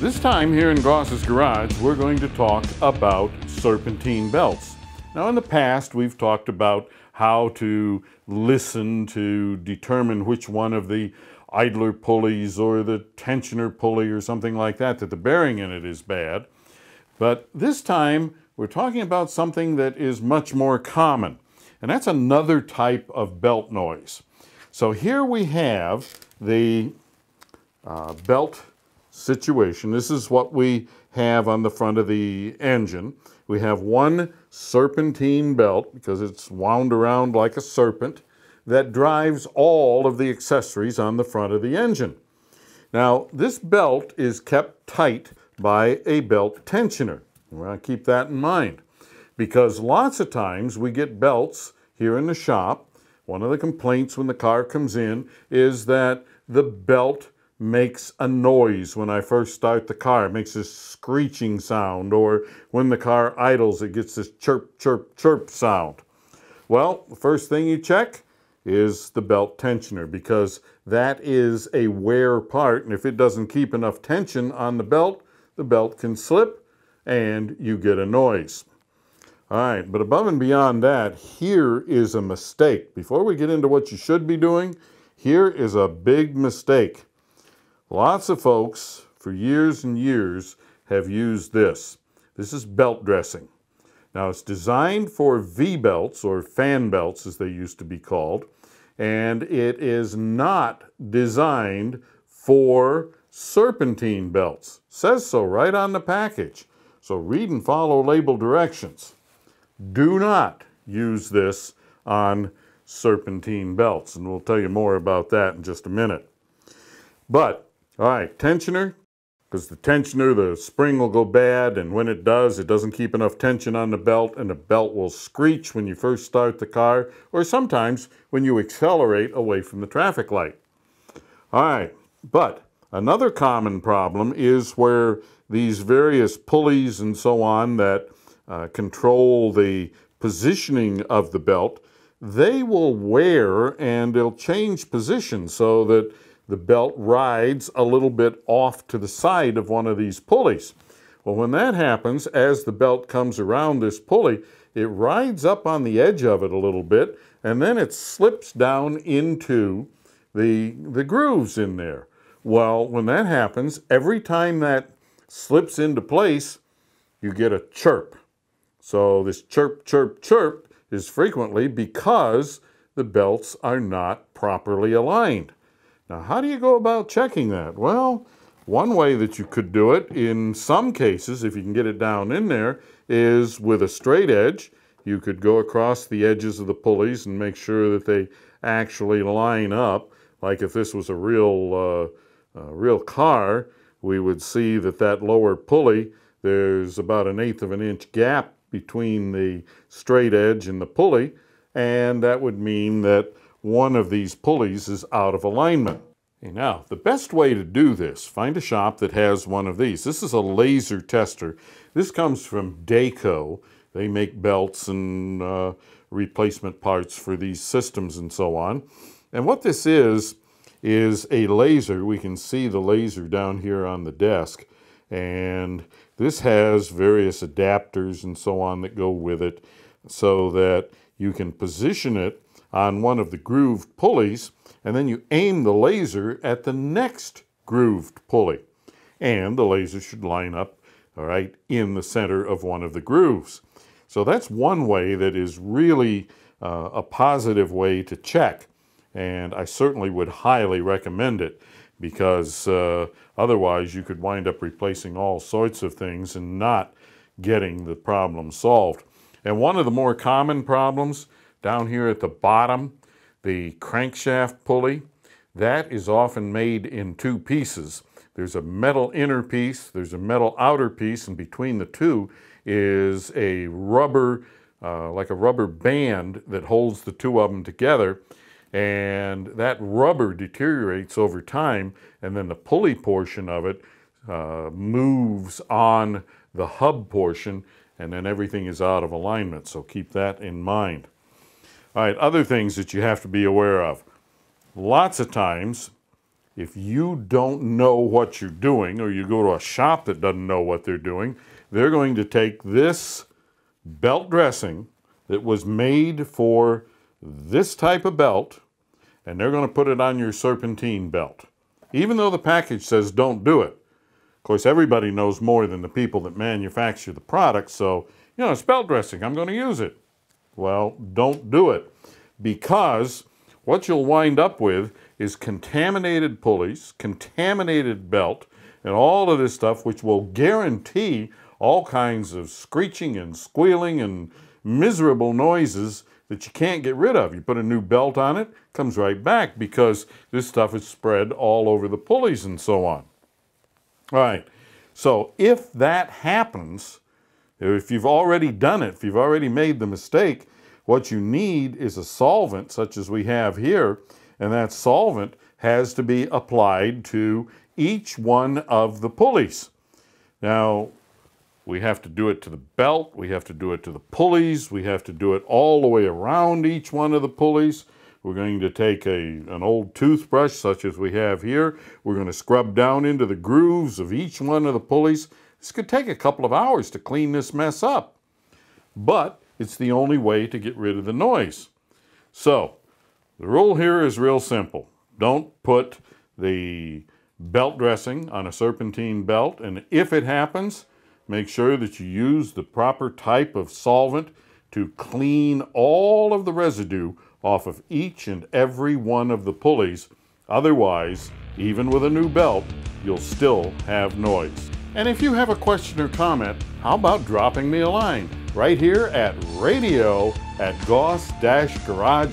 This time here in Goss's Garage, we're going to talk about serpentine belts. Now in the past, we've talked about how to listen to determine which one of the idler pulleys or the tensioner pulley or something like that, that the bearing in it is bad. But this time, we're talking about something that is much more common, and that's another type of belt noise. So here we have the uh, belt situation. This is what we have on the front of the engine. We have one serpentine belt because it's wound around like a serpent that drives all of the accessories on the front of the engine. Now, this belt is kept tight by a belt tensioner. We keep that in mind because lots of times we get belts here in the shop. One of the complaints when the car comes in is that the belt makes a noise when I first start the car. It makes this screeching sound, or when the car idles, it gets this chirp, chirp, chirp sound. Well, the first thing you check is the belt tensioner because that is a wear part, and if it doesn't keep enough tension on the belt, the belt can slip and you get a noise. All right, but above and beyond that, here is a mistake. Before we get into what you should be doing, here is a big mistake. Lots of folks for years and years have used this. This is belt dressing. Now it's designed for V-belts or fan belts as they used to be called and it is not designed for serpentine belts. Says so right on the package. So read and follow label directions. Do not use this on serpentine belts and we'll tell you more about that in just a minute. But all right, tensioner, because the tensioner, the spring will go bad, and when it does, it doesn't keep enough tension on the belt, and the belt will screech when you first start the car, or sometimes when you accelerate away from the traffic light. All right, but another common problem is where these various pulleys and so on that uh, control the positioning of the belt, they will wear and they'll change position so that the belt rides a little bit off to the side of one of these pulleys. Well, when that happens, as the belt comes around this pulley, it rides up on the edge of it a little bit, and then it slips down into the, the grooves in there. Well, when that happens, every time that slips into place, you get a chirp. So this chirp, chirp, chirp is frequently because the belts are not properly aligned. Now, how do you go about checking that? Well, one way that you could do it in some cases, if you can get it down in there, is with a straight edge. You could go across the edges of the pulleys and make sure that they actually line up. Like if this was a real, uh, real car, we would see that that lower pulley, there's about an eighth of an inch gap between the straight edge and the pulley, and that would mean that one of these pulleys is out of alignment. Okay, now, the best way to do this, find a shop that has one of these. This is a laser tester. This comes from Daco. They make belts and uh, replacement parts for these systems and so on. And what this is, is a laser. We can see the laser down here on the desk. And this has various adapters and so on that go with it so that you can position it on one of the grooved pulleys, and then you aim the laser at the next grooved pulley. And the laser should line up, all right, in the center of one of the grooves. So that's one way that is really uh, a positive way to check. And I certainly would highly recommend it because uh, otherwise you could wind up replacing all sorts of things and not getting the problem solved. And one of the more common problems down here at the bottom, the crankshaft pulley, that is often made in two pieces. There's a metal inner piece, there's a metal outer piece, and between the two is a rubber, uh, like a rubber band that holds the two of them together. And that rubber deteriorates over time, and then the pulley portion of it uh, moves on the hub portion, and then everything is out of alignment. So keep that in mind. All right, other things that you have to be aware of. Lots of times, if you don't know what you're doing, or you go to a shop that doesn't know what they're doing, they're going to take this belt dressing that was made for this type of belt, and they're going to put it on your serpentine belt. Even though the package says don't do it. Of course, everybody knows more than the people that manufacture the product, so, you know, it's belt dressing, I'm going to use it. Well, don't do it because what you'll wind up with is contaminated pulleys, contaminated belt, and all of this stuff, which will guarantee all kinds of screeching and squealing and miserable noises that you can't get rid of. You put a new belt on it, comes right back because this stuff is spread all over the pulleys and so on. All right, so if that happens, if you've already done it, if you've already made the mistake, what you need is a solvent such as we have here, and that solvent has to be applied to each one of the pulleys. Now, we have to do it to the belt, we have to do it to the pulleys, we have to do it all the way around each one of the pulleys. We're going to take a, an old toothbrush such as we have here. We're going to scrub down into the grooves of each one of the pulleys this could take a couple of hours to clean this mess up, but it's the only way to get rid of the noise. So the rule here is real simple. Don't put the belt dressing on a serpentine belt. And if it happens, make sure that you use the proper type of solvent to clean all of the residue off of each and every one of the pulleys. Otherwise, even with a new belt, you'll still have noise. And if you have a question or comment, how about dropping me a line right here at radio at goss-garage.com.